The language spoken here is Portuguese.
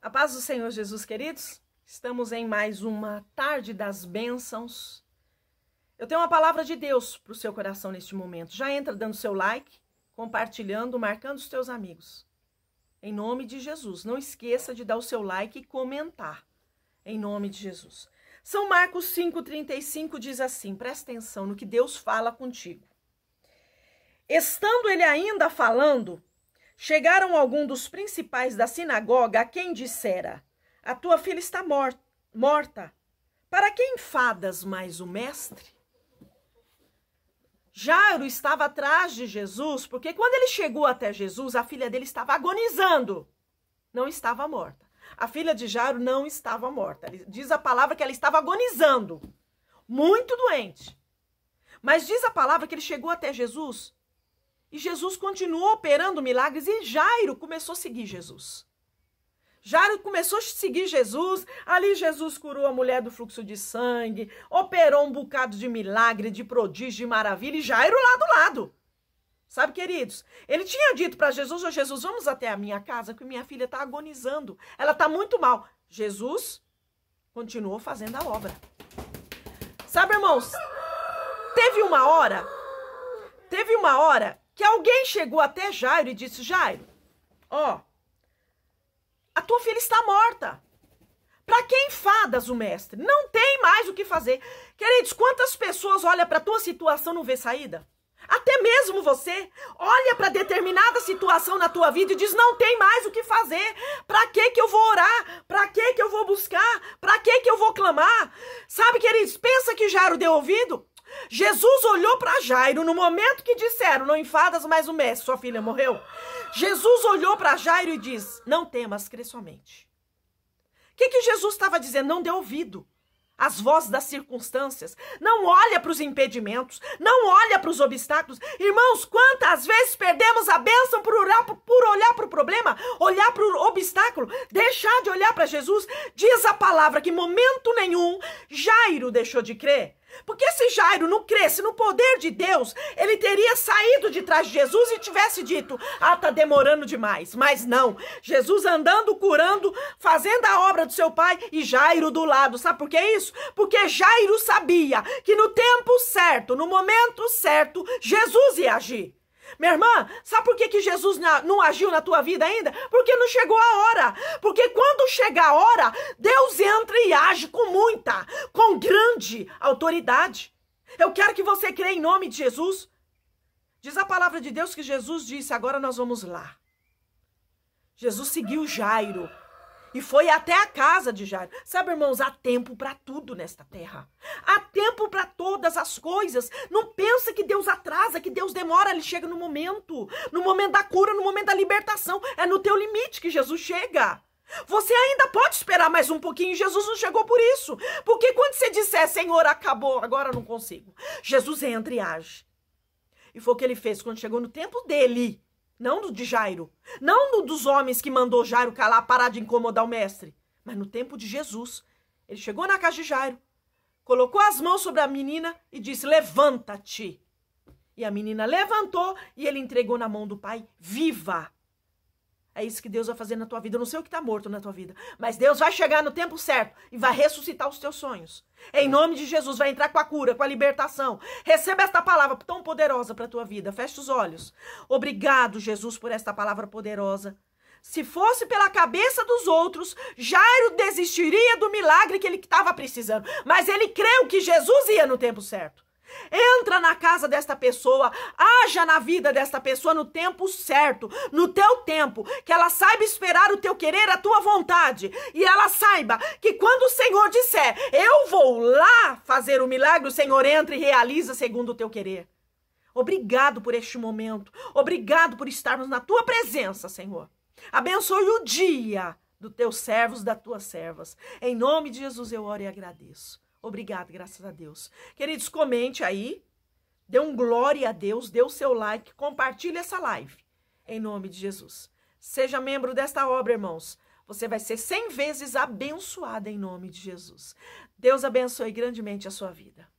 A paz do Senhor Jesus, queridos. Estamos em mais uma tarde das bênçãos. Eu tenho uma palavra de Deus para o seu coração neste momento. Já entra dando seu like, compartilhando, marcando os teus amigos. Em nome de Jesus. Não esqueça de dar o seu like e comentar. Em nome de Jesus. São Marcos 5,35 diz assim: presta atenção no que Deus fala contigo. Estando ele ainda falando, Chegaram algum dos principais da sinagoga a quem dissera: A tua filha está morta. Para que enfadas mais o mestre? Jairo estava atrás de Jesus, porque quando ele chegou até Jesus, a filha dele estava agonizando. Não estava morta. A filha de Jairo não estava morta. Diz a palavra que ela estava agonizando, muito doente. Mas diz a palavra que ele chegou até Jesus e Jesus continuou operando milagres e Jairo começou a seguir Jesus. Jairo começou a seguir Jesus, ali Jesus curou a mulher do fluxo de sangue, operou um bocado de milagre, de prodígio, de maravilha, e Jairo lá do lado. Sabe, queridos, ele tinha dito para Jesus, oh, Jesus, vamos até a minha casa, que minha filha está agonizando, ela está muito mal. Jesus continuou fazendo a obra. Sabe, irmãos, teve uma hora, teve uma hora que alguém chegou até Jairo e disse: Jairo, ó, a tua filha está morta. Para que enfadas o mestre? Não tem mais o que fazer. Queridos, quantas pessoas olham para tua situação não vê saída? Até mesmo você olha para determinada situação na tua vida e diz: "Não tem mais o que fazer. Para que que eu vou orar? Para que que eu vou buscar? Para que eu vou clamar?" Sabe, queridos, pensa que Jairo deu ouvido? Jesus olhou para Jairo no momento que disseram: Não enfadas mais o mestre, sua filha morreu. Jesus olhou para Jairo e diz: Não temas, crê somente. O que, que Jesus estava dizendo? Não dê ouvido às vozes das circunstâncias. Não olha para os impedimentos. Não olha para os obstáculos. Irmãos, quantas vezes perdemos a bênção por, orar, por olhar para o problema, olhar para o obstáculo, deixar de olhar para Jesus? Diz a palavra que momento nenhum Jairo deixou de crer porque se Jairo não cresce no poder de Deus, ele teria saído de trás de Jesus e tivesse dito: Ah, tá demorando demais. Mas não. Jesus andando, curando, fazendo a obra do seu pai e Jairo do lado. Sabe por que isso? Porque Jairo sabia que no tempo certo, no momento certo, Jesus ia agir. Minha irmã, sabe por que, que Jesus não agiu na tua vida ainda? Porque não chegou a hora. Porque quando chega a hora, Deus entra e age com muita, com grande autoridade. Eu quero que você creia em nome de Jesus. Diz a palavra de Deus que Jesus disse: agora nós vamos lá. Jesus seguiu Jairo e foi até a casa de Jairo. Sabe, irmãos, há tempo para tudo nesta terra. Há tempo para todas as coisas. Não pensa que Deus atrasa, que Deus demora, ele chega no momento, no momento da cura, no momento da libertação. É no teu limite que Jesus chega. Você ainda pode esperar mais um pouquinho. Jesus não chegou por isso. Porque quando você disser, Senhor, acabou, agora não consigo. Jesus entra e age. E foi o que ele fez quando chegou no tempo dele. Não do de Jairo. Não do dos homens que mandou Jairo calar, parar de incomodar o mestre. Mas no tempo de Jesus. Ele chegou na casa de Jairo, colocou as mãos sobre a menina e disse: Levanta-te. E a menina levantou e ele entregou na mão do pai, viva. É isso que Deus vai fazer na tua vida. Eu não sei o que está morto na tua vida, mas Deus vai chegar no tempo certo e vai ressuscitar os teus sonhos. Em é. nome de Jesus, vai entrar com a cura, com a libertação. Receba esta palavra tão poderosa para a tua vida. Feche os olhos. Obrigado, Jesus, por esta palavra poderosa. Se fosse pela cabeça dos outros, Jairo desistiria do milagre que ele estava precisando. Mas ele creu que Jesus ia no tempo certo. Entra na casa desta pessoa, haja na vida desta pessoa no tempo certo, no teu tempo, que ela saiba esperar o teu querer, a tua vontade, e ela saiba que quando o Senhor disser, eu vou lá fazer o milagre, o Senhor entra e realiza segundo o teu querer. Obrigado por este momento, obrigado por estarmos na tua presença, Senhor. Abençoe o dia dos teus servos, das tuas servas. Em nome de Jesus eu oro e agradeço. Obrigada, graças a Deus. Queridos, comente aí. Dê um glória a Deus, dê o seu like, compartilhe essa live. Em nome de Jesus. Seja membro desta obra, irmãos. Você vai ser cem vezes abençoada em nome de Jesus. Deus abençoe grandemente a sua vida.